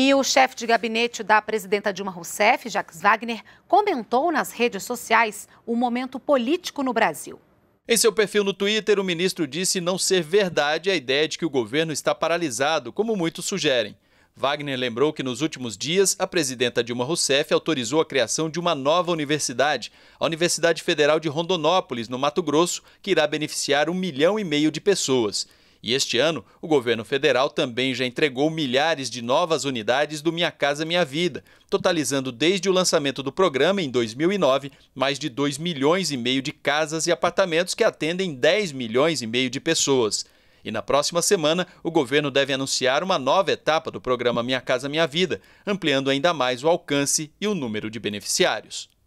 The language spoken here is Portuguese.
E o chefe de gabinete da presidenta Dilma Rousseff, Jacques Wagner, comentou nas redes sociais o momento político no Brasil. Em seu perfil no Twitter, o ministro disse não ser verdade a ideia de que o governo está paralisado, como muitos sugerem. Wagner lembrou que nos últimos dias, a presidenta Dilma Rousseff autorizou a criação de uma nova universidade, a Universidade Federal de Rondonópolis, no Mato Grosso, que irá beneficiar um milhão e meio de pessoas. E este ano, o governo federal também já entregou milhares de novas unidades do Minha Casa Minha Vida, totalizando desde o lançamento do programa em 2009 mais de 2 milhões e meio de casas e apartamentos que atendem 10 milhões e meio de pessoas. E na próxima semana, o governo deve anunciar uma nova etapa do programa Minha Casa Minha Vida, ampliando ainda mais o alcance e o número de beneficiários.